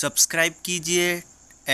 subscribe कीजिए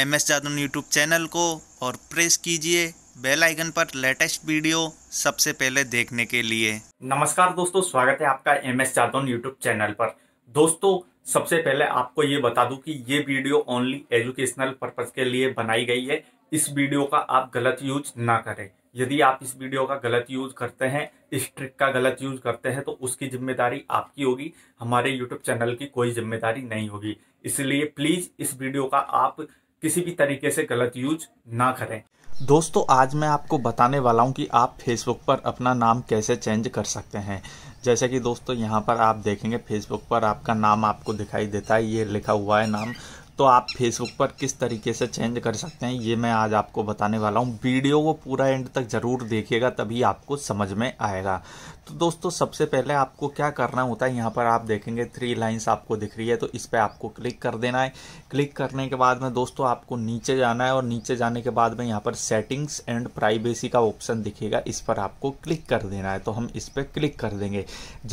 M S Jadhav YouTube channel को और प्रेस कीजिए बेल आइकन पर लेटेस्ट वीडियो सबसे पहले देखने के लिए नमस्कार दोस्तों स्वागत है आपका M S Jadhav YouTube channel पर दोस्तों सबसे पहले आपको ये बता दूं कि ये वीडियो ओनली एजुकेशनल पर्पज के लिए बनाई गई है इस वीडियो का आप गलत यूज ना करें यदि आप इस वीडियो का गलत यूज़ करते हैं इस ट्रिक का गलत यूज़ करते हैं तो उसकी जिम्मेदारी आपकी होगी हमारे यूट्यूब चैनल की कोई जिम्मेदारी नहीं होगी इसलिए प्लीज़ इस वीडियो का आप किसी भी तरीके से गलत यूज ना करें दोस्तों आज मैं आपको बताने वाला हूं कि आप फेसबुक पर अपना नाम कैसे चेंज कर सकते हैं जैसे कि दोस्तों यहां पर आप देखेंगे फेसबुक पर आपका नाम आपको दिखाई देता है ये लिखा हुआ है नाम तो आप फेसबुक पर किस तरीके से चेंज कर सकते हैं ये मैं आज आपको बताने वाला हूँ वीडियो को पूरा एंड तक ज़रूर देखिएगा तभी आपको समझ में आएगा तो दोस्तों सबसे पहले आपको क्या करना होता है यहाँ पर आप देखेंगे थ्री लाइन्स आपको दिख रही है तो इस पर आपको क्लिक कर देना है क्लिक करने के बाद में दोस्तों आपको नीचे जाना है और नीचे जाने के बाद में यहाँ पर सेटिंग्स एंड प्राइवेसी का ऑप्शन दिखेगा इस पर आपको क्लिक कर देना है तो हम इस पर क्लिक कर देंगे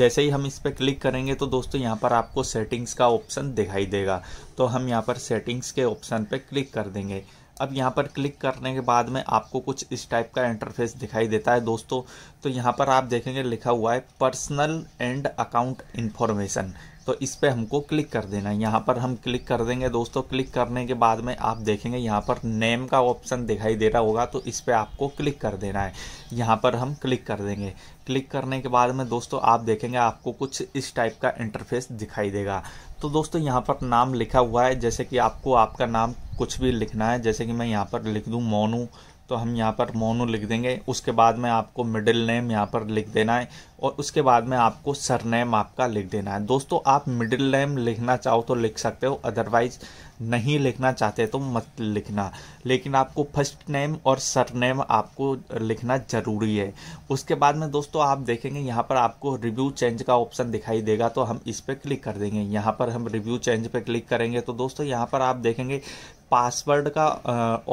जैसे ही हम इस पर क्लिक करेंगे तो दोस्तों यहाँ पर आपको सेटिंग्स का ऑप्शन दिखाई देगा तो हम यहाँ पर सेटिंग्स के ऑप्शन पर क्लिक कर देंगे अब यहाँ पर क्लिक करने के बाद में आपको कुछ इस टाइप का इंटरफेस दिखाई देता है दोस्तों तो यहाँ पर आप देखेंगे लिखा हुआ है पर्सनल एंड अकाउंट इन्फॉर्मेशन तो इस पर हमको क्लिक कर देना है यहाँ पर हम क्लिक कर देंगे दोस्तों क्लिक करने के बाद में आप देखेंगे यहाँ पर नेम का ऑप्शन दिखाई दे रहा होगा तो इस पर आपको क्लिक कर देना है यहाँ पर हम क्लिक कर देंगे क्लिक करने के बाद में दोस्तों आप देखेंगे आपको कुछ इस टाइप का इंटरफेस दिखाई देगा तो दोस्तों यहाँ पर नाम लिखा हुआ है जैसे कि आपको आपका नाम कुछ भी लिखना है जैसे कि मैं यहाँ पर लिख दूँ मोनू तो हम यहाँ पर मोनू लिख देंगे उसके बाद में आपको मिडिल नेम यहाँ पर लिख देना है और उसके बाद में आपको सरनेम आपका लिख देना है दोस्तों आप मिडिल नेम लिखना चाहो तो लिख सकते हो अदरवाइज नहीं लिखना चाहते तो मत लिखना लेकिन आपको फर्स्ट नेम और सरनेम आपको लिखना ज़रूरी है उसके बाद में दोस्तों आप देखेंगे यहाँ पर आपको रिव्यू चेंज का ऑप्शन दिखाई देगा तो हम इस पर क्लिक कर देंगे यहाँ पर हम रिव्यू चेंज पर क्लिक करेंगे तो दोस्तों यहाँ पर आप देखेंगे पासवर्ड का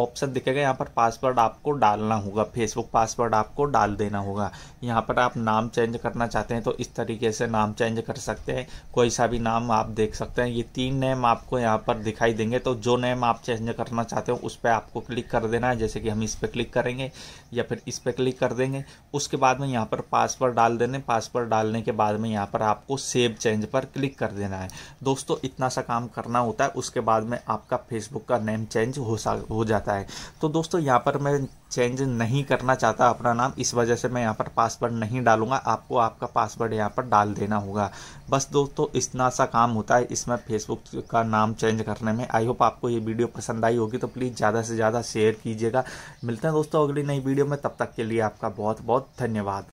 ऑप्शन दिखेगा यहाँ पर पासवर्ड आपको डालना होगा फेसबुक पासवर्ड आपको डाल देना होगा यहाँ पर आप नाम चेंज करना चाहते हैं तो इस तरीके से नाम चेंज कर सकते हैं कोई सा भी नाम आप देख सकते हैं ये तीन नेम आपको यहाँ पर दिखाई देंगे तो जो नेम आप चेंज करना चाहते हो उस पर आपको क्लिक कर देना है जैसे कि हम इस पर क्लिक करेंगे या फिर इस पर क्लिक कर देंगे उसके बाद में यहाँ पर पासवर्ड डाल देने पासवर्ड डालने के बाद में यहाँ पर आपको सेव चेंज पर क्लिक कर देना है दोस्तों इतना सा काम करना होता है उसके बाद में आपका फेसबुक का नेम चेंज हो सा हो जाता है तो दोस्तों यहाँ पर मैं चेंज नहीं करना चाहता अपना नाम इस वजह से मैं यहाँ पर पासवर्ड नहीं डालूंगा आपको आपका पासवर्ड यहाँ पर डाल देना होगा बस दोस्तों इतना सा काम होता है इसमें फेसबुक का नाम चेंज करने में आई होप आपको ये वीडियो पसंद आई होगी तो प्लीज़ ज़्यादा से ज़्यादा शेयर कीजिएगा मिलते हैं दोस्तों अगली नई वीडियो में तब तक के लिए आपका बहुत बहुत धन्यवाद